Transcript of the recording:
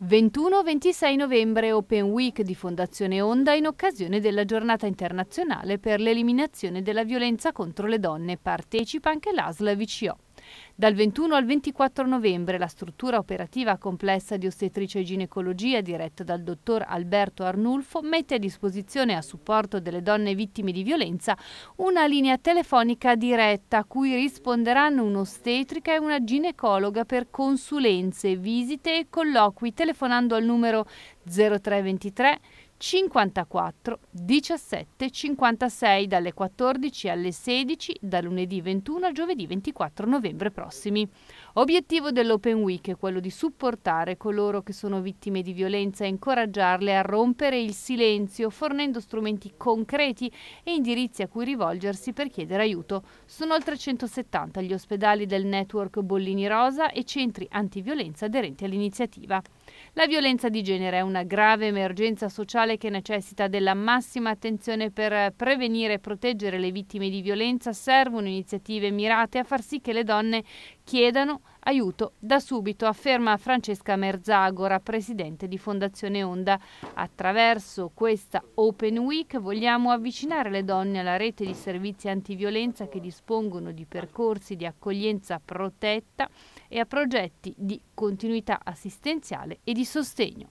21-26 novembre Open Week di Fondazione Onda in occasione della giornata internazionale per l'eliminazione della violenza contro le donne. Partecipa anche l'ASL VCO. Dal 21 al 24 novembre la struttura operativa complessa di ostetricia e ginecologia diretta dal dottor Alberto Arnulfo mette a disposizione a supporto delle donne vittime di violenza una linea telefonica diretta a cui risponderanno un'ostetrica e una ginecologa per consulenze, visite e colloqui telefonando al numero 0323 54 17 56 dalle 14 alle 16 da lunedì 21 al giovedì 24 novembre prossimi. Obiettivo dell'Open Week è quello di supportare coloro che sono vittime di violenza e incoraggiarle a rompere il silenzio fornendo strumenti concreti e indirizzi a cui rivolgersi per chiedere aiuto. Sono oltre 170 gli ospedali del network Bollini Rosa e centri antiviolenza aderenti all'iniziativa. La violenza di genere è una grave emergenza sociale che necessita della massima attenzione per prevenire e proteggere le vittime di violenza. Servono iniziative mirate a far sì che le donne chiedano aiuto da subito, afferma Francesca Merzagora, presidente di Fondazione Onda. Attraverso questa Open Week vogliamo avvicinare le donne alla rete di servizi antiviolenza che dispongono di percorsi di accoglienza protetta e a progetti di continuità assistenziale e di sostegno.